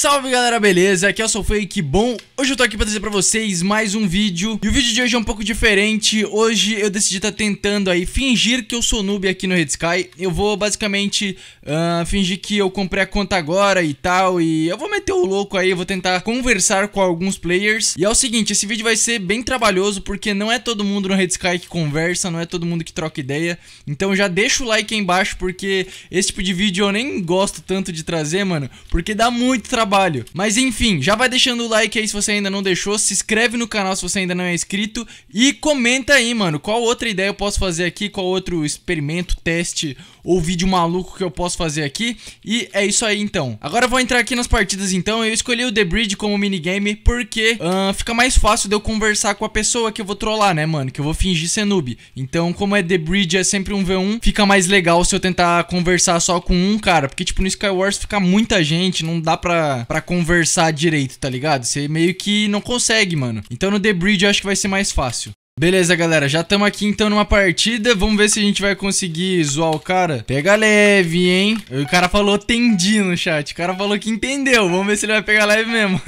Salve galera, beleza? Aqui é o Soufei, que bom! Hoje eu tô aqui pra trazer pra vocês mais um vídeo E o vídeo de hoje é um pouco diferente Hoje eu decidi estar tá tentando aí fingir que eu sou noob aqui no Red Sky Eu vou basicamente uh, fingir que eu comprei a conta agora e tal E eu vou meter o louco aí, vou tentar conversar com alguns players E é o seguinte, esse vídeo vai ser bem trabalhoso Porque não é todo mundo no Red Sky que conversa, não é todo mundo que troca ideia Então já deixa o like aí embaixo porque esse tipo de vídeo eu nem gosto tanto de trazer, mano Porque dá muito trabalho trabalho. Mas enfim, já vai deixando o like aí se você ainda não deixou, se inscreve no canal se você ainda não é inscrito e comenta aí, mano, qual outra ideia eu posso fazer aqui, qual outro experimento, teste ou vídeo maluco que eu posso fazer aqui. E é isso aí então. Agora eu vou entrar aqui nas partidas então. Eu escolhi o The Bridge como minigame porque uh, fica mais fácil de eu conversar com a pessoa que eu vou trollar, né, mano? Que eu vou fingir ser noob. Então, como é The Bridge, é sempre um V1, fica mais legal se eu tentar conversar só com um cara. Porque, tipo, no Skywars fica muita gente, não dá pra, pra conversar direito, tá ligado? Você meio que não consegue, mano. Então no The Bridge eu acho que vai ser mais fácil. Beleza, galera, já estamos aqui então numa partida. Vamos ver se a gente vai conseguir zoar o cara. Pega leve, hein? O cara falou tendi no chat. O cara falou que entendeu. Vamos ver se ele vai pegar leve mesmo.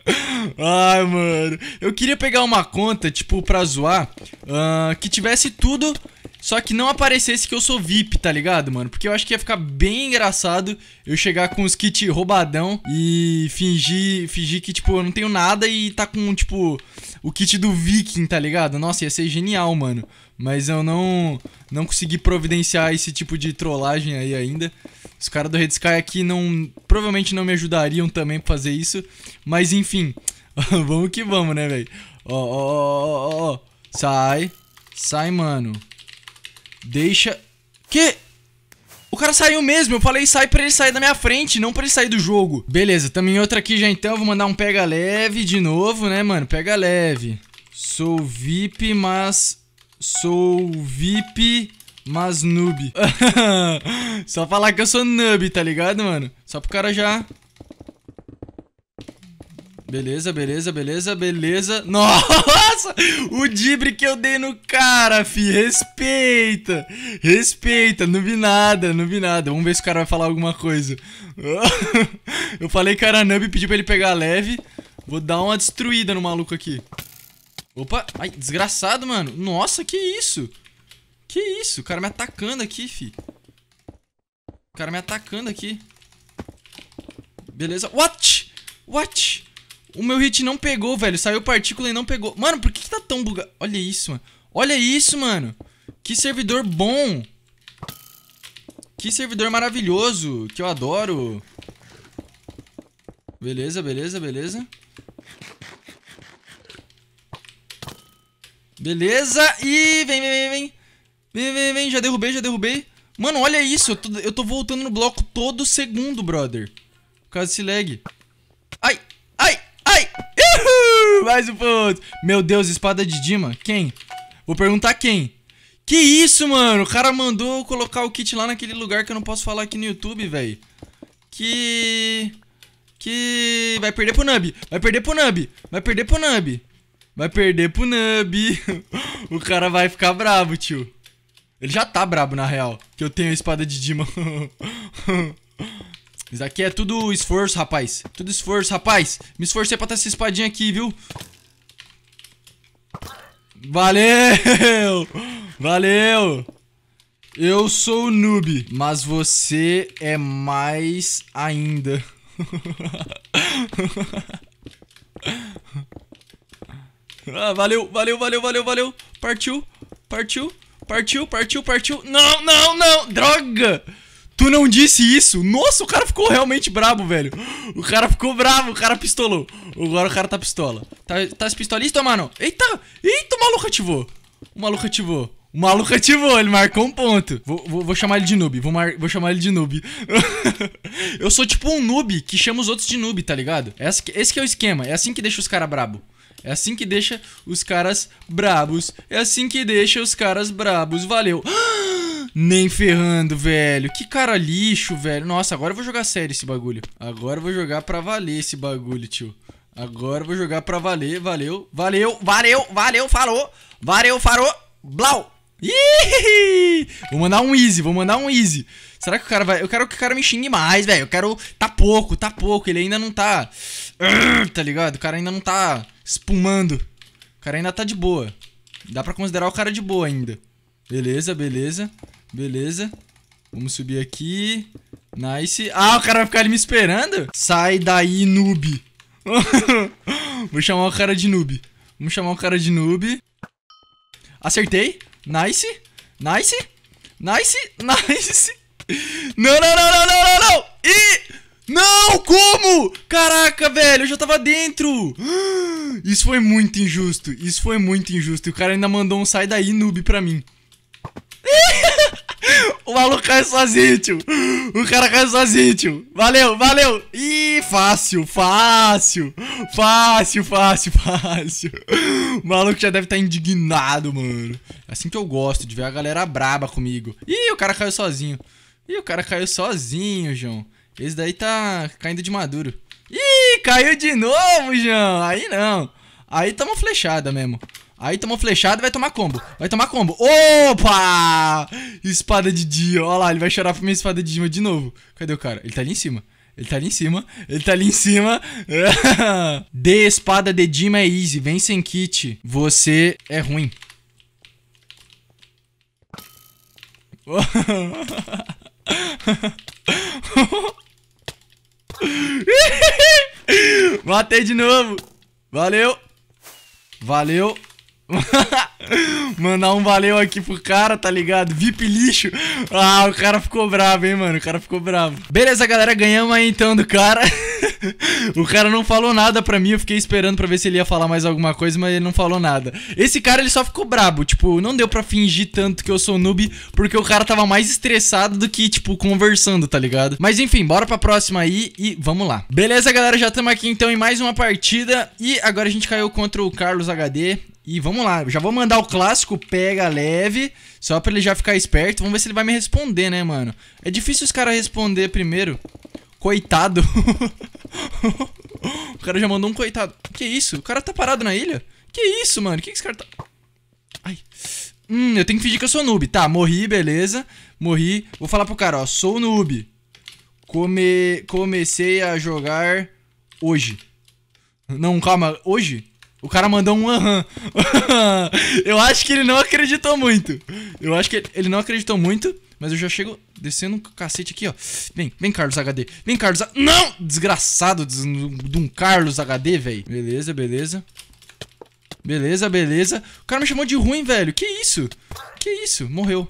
Ai, mano. Eu queria pegar uma conta, tipo, pra zoar, uh, que tivesse tudo só que não aparecesse que eu sou VIP, tá ligado, mano? Porque eu acho que ia ficar bem engraçado eu chegar com os kits roubadão e fingir, fingir que, tipo, eu não tenho nada e tá com, tipo, o kit do Viking, tá ligado? Nossa, ia ser genial, mano. Mas eu não, não consegui providenciar esse tipo de trollagem aí ainda. Os caras do Red Sky aqui não, provavelmente não me ajudariam também pra fazer isso. Mas enfim, vamos que vamos, né, velho? Ó, ó, ó, ó, ó. Sai. Sai, mano. Deixa... Que... O cara saiu mesmo, eu falei sai pra ele sair da minha frente, não pra ele sair do jogo Beleza, também outra aqui já então, vou mandar um pega leve de novo, né mano, pega leve Sou VIP, mas... Sou VIP, mas noob Só falar que eu sou noob, tá ligado mano? Só pro cara já Beleza, beleza, beleza, beleza. Nossa! O dibre que eu dei no cara, fi. Respeita. Respeita. Não vi nada, não vi nada. Vamos ver se o cara vai falar alguma coisa. Eu falei que era nub e pedi pra ele pegar leve. Vou dar uma destruída no maluco aqui. Opa. Ai, desgraçado, mano. Nossa, que isso? Que isso? O cara me atacando aqui, fi. O cara me atacando aqui. Beleza. What? What? O meu hit não pegou, velho. Saiu partícula e não pegou. Mano, por que, que tá tão bugado? Olha isso, mano. Olha isso, mano. Que servidor bom. Que servidor maravilhoso. Que eu adoro. Beleza, beleza, beleza. Beleza. E vem, vem, vem, vem. Vem, vem, vem. Já derrubei, já derrubei. Mano, olha isso. Eu tô, eu tô voltando no bloco todo segundo, brother. Por causa desse lag. Ai. Mais um ponto. Meu Deus, espada de Dima. Quem? Vou perguntar quem. Que isso, mano? O cara mandou colocar o kit lá naquele lugar que eu não posso falar aqui no YouTube, velho. Que... Que... Vai perder pro Nub. Vai perder pro Nub. Vai perder pro Nub. Vai perder pro Nub. o cara vai ficar bravo, tio. Ele já tá brabo, na real. Que eu tenho a espada de Dima. Isso aqui é tudo esforço, rapaz. Tudo esforço, rapaz. Me esforcei pra ter tá essa espadinha aqui, viu? Valeu! Valeu! Eu sou noob, mas você é mais ainda. ah, valeu, valeu, valeu, valeu, valeu. Partiu, partiu, partiu, partiu, partiu. Não, não, não! Droga! Tu não disse isso? Nossa, o cara ficou realmente brabo, velho. O cara ficou bravo, o cara pistolou. Agora o cara tá pistola. Tá, tá pistolista, mano? Eita! Eita, o maluco ativou. O maluco ativou. O maluco ativou, ele marcou um ponto. Vou, vou, vou chamar ele de noob, vou, mar, vou chamar ele de noob. eu sou tipo um noob que chama os outros de noob, tá ligado? É esse, esse é o esquema, é assim que deixa os caras brabo. É assim que deixa os caras brabos. É assim que deixa os caras brabos. Valeu. Nem ferrando, velho. Que cara lixo, velho. Nossa, agora eu vou jogar sério esse bagulho. Agora eu vou jogar pra valer esse bagulho, tio. Agora eu vou jogar pra valer. Valeu, valeu, valeu, valeu, falou. Valeu, falou Blau. Ih! Vou mandar um easy, vou mandar um easy. Será que o cara vai... Eu quero que o cara me xingue mais, velho. Eu quero... Tá pouco, tá pouco. Ele ainda não tá... Ah, tá ligado? O cara ainda não tá espumando. O cara ainda tá de boa. Dá pra considerar o cara de boa ainda. Beleza, beleza. Beleza. Vamos subir aqui. Nice. Ah, o cara vai ficar ali me esperando? Sai daí, noob. Vou chamar o cara de noob. Vamos chamar o cara de noob. Acertei. Nice. Nice. Nice. Nice. Não, não, não, não, não, não, não. E... Não, como? Caraca, velho, eu já tava dentro. Isso foi muito injusto. Isso foi muito injusto. E o cara ainda mandou um sai daí noob pra mim. O maluco caiu sozinho, tio. O cara caiu sozinho, tio. Valeu, valeu. Ih, fácil, fácil. Fácil, fácil, fácil. O maluco já deve estar tá indignado, mano. Assim que eu gosto de ver a galera braba comigo. Ih, o cara caiu sozinho. Ih, o cara caiu sozinho, João. Esse daí tá caindo de maduro. Ih, caiu de novo, João. Aí não. Aí tamo flechada mesmo. Aí tomou flechada e vai tomar combo. Vai tomar combo. Opa! Espada de Dio. Olha lá, ele vai chorar pra minha espada de Dio de novo. Cadê o cara? Ele tá ali em cima. Ele tá ali em cima. Ele tá ali em cima. de espada de Dima é easy. Vem sem kit. Você é ruim. Matei de novo. Valeu. Valeu. Mandar um valeu aqui pro cara, tá ligado? VIP lixo. Ah, o cara ficou bravo, hein, mano? O cara ficou bravo. Beleza, galera, ganhamos aí então do cara. o cara não falou nada pra mim, eu fiquei esperando pra ver se ele ia falar mais alguma coisa, mas ele não falou nada. Esse cara, ele só ficou brabo, tipo, não deu pra fingir tanto que eu sou noob, porque o cara tava mais estressado do que, tipo, conversando, tá ligado? Mas enfim, bora pra próxima aí e vamos lá. Beleza, galera, já estamos aqui então em mais uma partida e agora a gente caiu contra o Carlos HD. E vamos lá, já vou mandar o clássico pega leve, só pra ele já ficar esperto. Vamos ver se ele vai me responder, né, mano? É difícil os caras responder primeiro. Coitado. o cara já mandou um coitado. Que isso? O cara tá parado na ilha? Que isso, mano? Que, que esse cara tá... Ai. Hum, eu tenho que fingir que eu sou noob. Tá, morri, beleza. Morri. Vou falar pro cara, ó. Sou noob. Come... Comecei a jogar hoje. Não, calma. Hoje? O cara mandou um aham. eu acho que ele não acreditou muito. Eu acho que ele não acreditou muito, mas eu já chego descendo um cacete aqui, ó. Vem, vem, Carlos HD. Vem, Carlos. A... Não! Desgraçado de um Carlos HD, velho. Beleza, beleza. Beleza, beleza. O cara me chamou de ruim, velho. Que isso? Que isso? Morreu.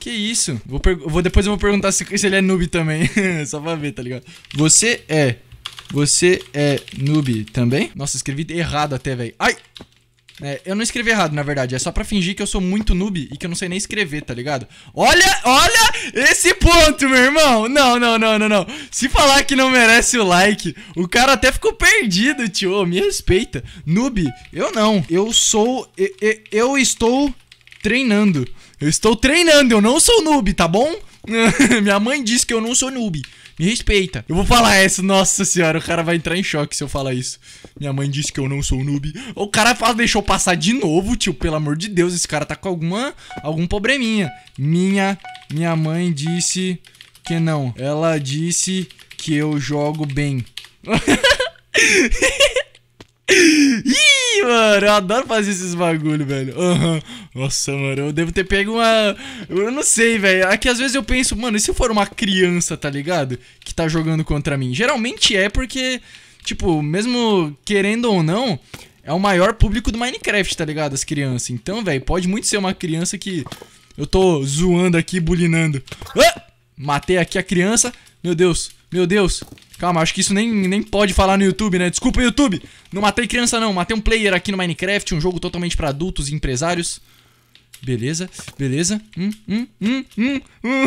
Que isso? Vou, vou Depois eu vou perguntar se, se ele é noob também. Só pra ver, tá ligado? Você é você é noob também? Nossa, escrevi errado até, velho. Ai! É, eu não escrevi errado, na verdade. É só pra fingir que eu sou muito noob e que eu não sei nem escrever, tá ligado? Olha, olha esse ponto, meu irmão. Não, não, não, não, não. Se falar que não merece o like, o cara até ficou perdido, tio. Oh, me respeita. Noob, eu não. Eu sou. Eu, eu, eu estou treinando. Eu estou treinando, eu não sou noob, tá bom? Minha mãe disse que eu não sou noob. Me respeita. Eu vou falar essa, nossa senhora, o cara vai entrar em choque se eu falar isso. Minha mãe disse que eu não sou noob. O cara fala, deixou passar de novo, tio, pelo amor de Deus, esse cara tá com alguma algum probleminha. Minha minha mãe disse que não. Ela disse que eu jogo bem. Mano, eu adoro fazer esses bagulho, velho. Uhum. Nossa, mano, eu devo ter pego uma. Eu não sei, velho. Aqui é às vezes eu penso, mano, e se eu for uma criança, tá ligado? Que tá jogando contra mim? Geralmente é porque, tipo, mesmo querendo ou não, é o maior público do Minecraft, tá ligado? As crianças. Então, velho, pode muito ser uma criança que. Eu tô zoando aqui, bulinando. Ah! Matei aqui a criança. Meu Deus. Meu Deus. Calma, acho que isso nem, nem pode falar no YouTube, né? Desculpa, YouTube. Não matei criança, não. Matei um player aqui no Minecraft, um jogo totalmente pra adultos e empresários. Beleza, beleza. Hum, hum, hum, hum, hum.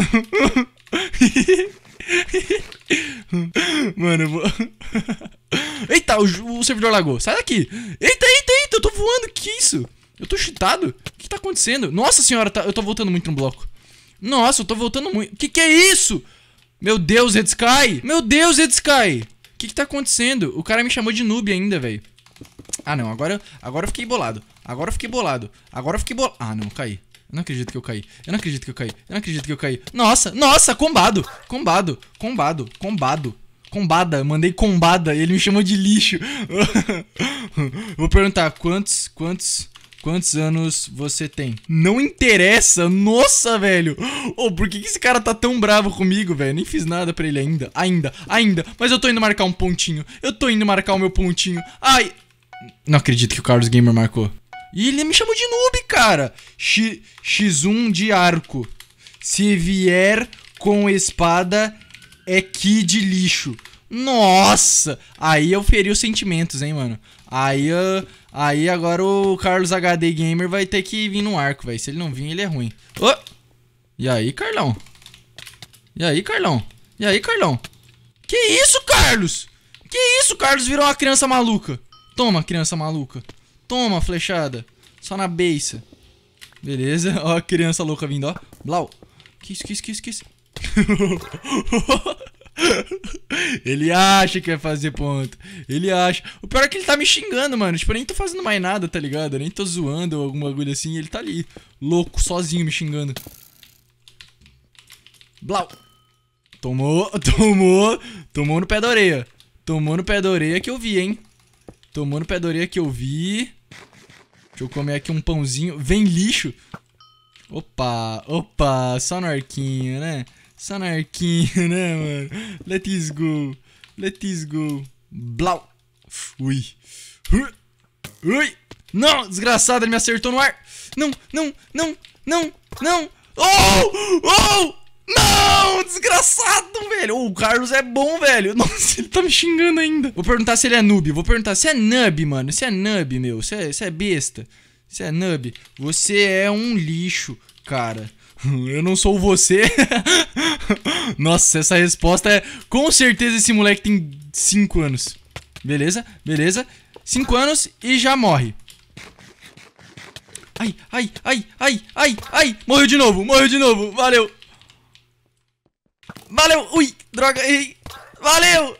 Mano, eu vou... eita, o, o, servidor lagou. Sai daqui. Eita, eita, eita. Eu tô voando. Que isso? Eu tô chutado. O que tá acontecendo? Nossa senhora, tá... eu tô voltando muito no bloco. Nossa, eu tô voltando muito. Que que é isso? Meu Deus, Red Sky! Meu Deus, Red Sky! O que que tá acontecendo? O cara me chamou de noob ainda, velho. Ah, não. Agora, agora eu fiquei bolado. Agora eu fiquei bolado. Agora eu fiquei bolado. Ah, não. Caí. Eu não acredito que eu caí. Eu não acredito que eu caí. Eu não acredito que eu caí. Nossa, nossa, combado. Combado, combado, combado. Combada, mandei combada. Ele me chamou de lixo. Vou perguntar quantos, quantos, Quantos anos você tem? Não interessa! Nossa, velho! Oh, por que, que esse cara tá tão bravo comigo, velho? Nem fiz nada pra ele ainda. Ainda, ainda. Mas eu tô indo marcar um pontinho. Eu tô indo marcar o meu pontinho. Ai! Não acredito que o Carlos Gamer marcou. E ele me chamou de noob, cara! X, X1 de arco. Se vier com espada, é que de lixo. Nossa! Aí eu feri os sentimentos, hein, mano. Aí eu... Aí agora o Carlos HD Gamer vai ter que vir no arco, velho. Se ele não vir, ele é ruim. Oh! E aí, Carlão? E aí, Carlão? E aí, Carlão? Que isso, Carlos? Que isso, Carlos virou uma criança maluca. Toma, criança maluca. Toma, flechada. Só na beiça. Beleza. Ó a criança louca vindo, ó. Blau. Que isso, que isso, que isso, que isso. ele acha que vai fazer ponto. Ele acha. O pior é que ele tá me xingando, mano. Tipo, eu nem tô fazendo mais nada, tá ligado? Eu nem tô zoando ou alguma agulha assim. Ele tá ali, louco, sozinho, me xingando. Blau. Tomou, tomou, tomou no pé da orelha. Tomou no pé da orelha que eu vi, hein? Tomou no pé da orelha que eu vi. Deixa eu comer aqui um pãozinho. Vem lixo. Opa, opa, só no arquinho, né? Sanarquinho, né, mano? Let's go. Let's go. Blau. Ui. Ui. Não, desgraçado, ele me acertou no ar. Não, não, não, não, não. Oh! Oh! Não, desgraçado, velho. Oh, o Carlos é bom, velho. Nossa, ele tá me xingando ainda. Vou perguntar se ele é noob. Vou perguntar se é nub, mano. Se é nub, meu. Se é, se é besta. Você é nub. Você é um lixo, cara. Eu não sou você. Nossa, essa resposta é. Com certeza esse moleque tem 5 anos. Beleza, beleza. 5 anos e já morre. Ai, ai, ai, ai, ai, ai. Morreu de novo, morreu de novo. Valeu. Valeu. Ui, droga. Errei. Valeu.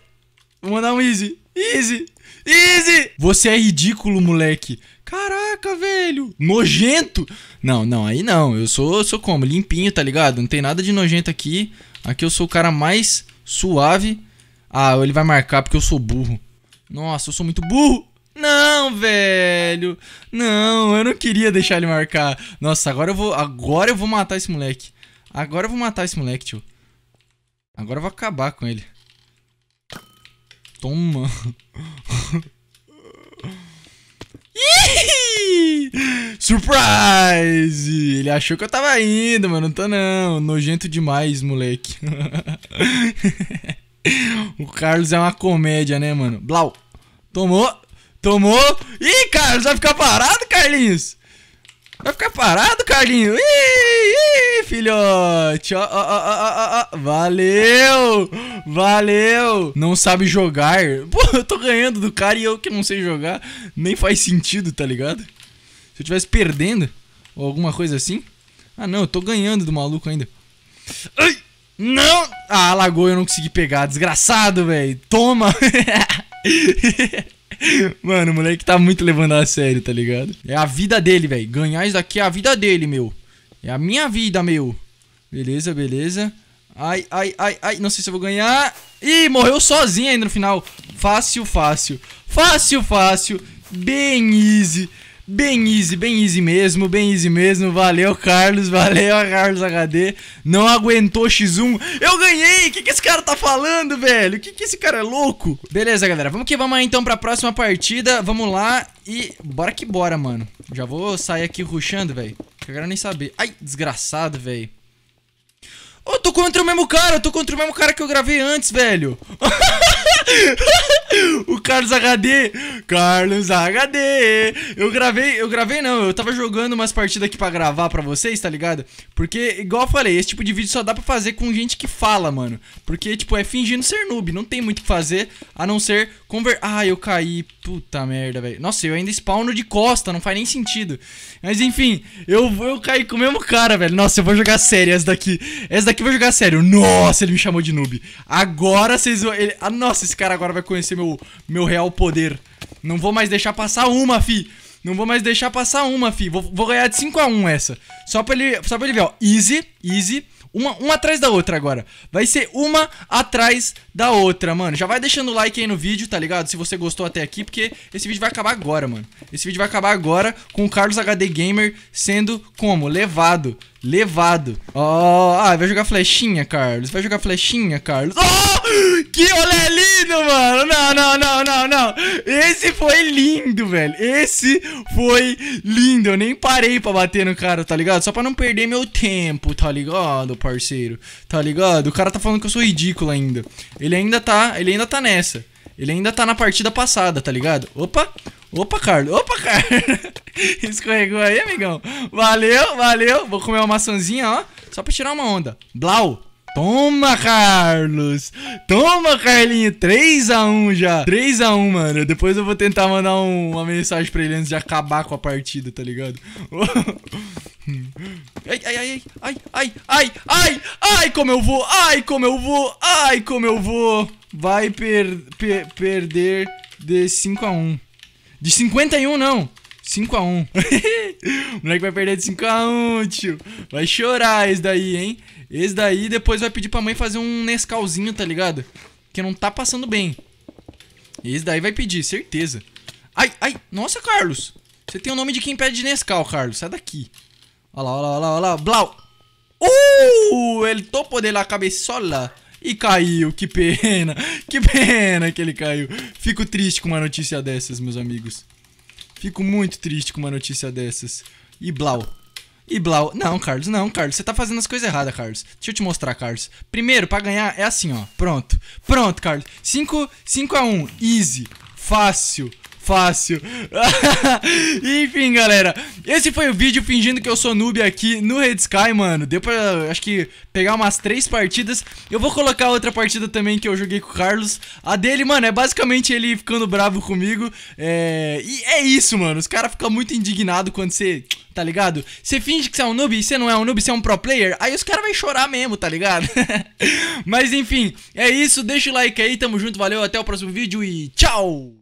Vou mandar um easy. Easy. Easy. Você é ridículo, moleque. Caraca, velho, nojento. Não, não, aí não. Eu sou, eu sou como? Limpinho, tá ligado? Não tem nada de nojento aqui. Aqui eu sou o cara mais suave. Ah, ele vai marcar porque eu sou burro. Nossa, eu sou muito burro. Não, velho. Não, eu não queria deixar ele marcar. Nossa, agora eu vou, agora eu vou matar esse moleque. Agora eu vou matar esse moleque, tio. Agora eu vou acabar com ele. Toma. Surprise! Ele achou que eu tava indo, mas não tô não. Nojento demais, moleque. o Carlos é uma comédia, né, mano? Blau. Tomou. Tomou. Ih, Carlos, vai ficar parado, Carlinhos? Vai ficar parado, Carlinhos? Ih, ih filhote. Ó, ó, ó, Valeu! Valeu! Não sabe jogar. Pô, eu tô ganhando do cara e eu que não sei jogar. Nem faz sentido, tá ligado? Se eu tivesse perdendo ou alguma coisa assim. Ah, não, eu tô ganhando do maluco ainda. Ai! Não! Ah, lagou, eu não consegui pegar. Desgraçado, velho. Toma! Mano, o moleque tá muito levando a sério, tá ligado? É a vida dele, velho. Ganhar isso daqui é a vida dele, meu. É a minha vida, meu. Beleza, beleza. Ai, ai, ai, ai. Não sei se eu vou ganhar. Ih, morreu sozinho ainda no final. Fácil, fácil. Fácil, fácil. Bem easy. Bem easy, bem easy mesmo, bem easy mesmo. Valeu, Carlos. Valeu, Carlos HD. Não aguentou X1. Eu ganhei! O que, que esse cara tá falando, velho? O que, que esse cara é louco? Beleza, galera. Vamos que vamos aí então pra próxima partida. Vamos lá e bora que bora, mano. Já vou sair aqui ruxando, velho. Eu quero nem saber. Ai, desgraçado, velho. Oh, eu tô contra o mesmo cara. Eu tô contra o mesmo cara que eu gravei antes, velho. O Carlos HD, Carlos HD. Eu gravei, eu gravei não, eu tava jogando umas partidas aqui para gravar para vocês, tá ligado? Porque igual eu falei, esse tipo de vídeo só dá para fazer com gente que fala, mano. Porque tipo é fingindo ser noob, não tem muito o que fazer a não ser conver Ah, eu caí. Puta merda, velho. Nossa, eu ainda spawno de costa, não faz nem sentido. Mas enfim, eu eu caí com o mesmo cara, velho. Nossa, eu vou jogar sério essa daqui. Essa daqui eu vou jogar sério. Nossa, ele me chamou de noob. Agora vocês vão ele... ah, nossa, esse cara agora vai conhecer meu, meu real poder. Não vou mais deixar passar uma, fi. Não vou mais deixar passar uma, fi. Vou, vou ganhar de 5x1 essa. Só pra, ele, só pra ele ver, ó. Easy, easy. Uma, uma atrás da outra agora. Vai ser uma atrás da outra, mano. Já vai deixando o like aí no vídeo, tá ligado? Se você gostou até aqui, porque esse vídeo vai acabar agora, mano. Esse vídeo vai acabar agora com o Carlos HD Gamer sendo como? Levado. Levado. Ó, oh, ah, vai jogar flechinha, Carlos. Vai jogar flechinha, Carlos. Oh! Que olé lindo, mano. Não, não, não, não, não. Esse foi lindo, velho. Esse foi lindo. Eu nem parei pra bater no cara, tá ligado? Só pra não perder meu tempo, tá ligado? parceiro. Tá ligado? O cara tá falando que eu sou ridículo ainda. Ele ainda tá, ele ainda tá nessa. Ele ainda tá na partida passada, tá ligado? Opa! Opa, Carlos. Opa, Carlos. Escorregou aí, amigão. Valeu, valeu. Vou comer uma maçãzinha, ó. Só pra tirar uma onda. Blau. Toma, Carlos! Toma, Carlinho! 3x1 já! 3x1, mano. Depois eu vou tentar mandar um, uma mensagem pra ele antes de acabar com a partida, tá ligado? ai, ai, ai, ai, ai, ai, ai, ai, como eu vou! Ai, como eu vou! Ai, como eu vou! Vai per, per perder de 5x1. De 51, não! 5x1. o moleque vai perder de 5x1, tio. Vai chorar esse daí, hein? Esse daí depois vai pedir pra mãe fazer um Nescauzinho, tá ligado? Que não tá passando bem. Esse daí vai pedir, certeza. Ai, ai, nossa, Carlos. Você tem o nome de quem pede Nescau, Carlos. Sai daqui. Olha lá, olha lá, olha lá, Blau. Uh, ele topou dele a cabeçola e caiu. Que pena, que pena que ele caiu. Fico triste com uma notícia dessas, meus amigos. Fico muito triste com uma notícia dessas. E Blau. E Blau, não, Carlos, não, Carlos, você tá fazendo as coisas erradas, Carlos. Deixa eu te mostrar, Carlos. Primeiro, para ganhar é assim, ó. Pronto. Pronto, Carlos. 5 5 a 1, easy, fácil. Fácil. Enfim, galera. Esse foi o vídeo fingindo que eu sou noob aqui no Red Sky, mano. Deu pra, acho que, pegar umas três partidas. Eu vou colocar outra partida também que eu joguei com o Carlos. A dele, mano, é basicamente ele ficando bravo comigo. É... E é isso, mano. Os caras ficam muito indignados quando você tá ligado? Você finge que você é um noob e você não é um noob, você é um pro player, aí os caras vão chorar mesmo, tá ligado? Mas enfim, é isso, deixa o like aí, tamo junto, valeu, até o próximo vídeo e tchau!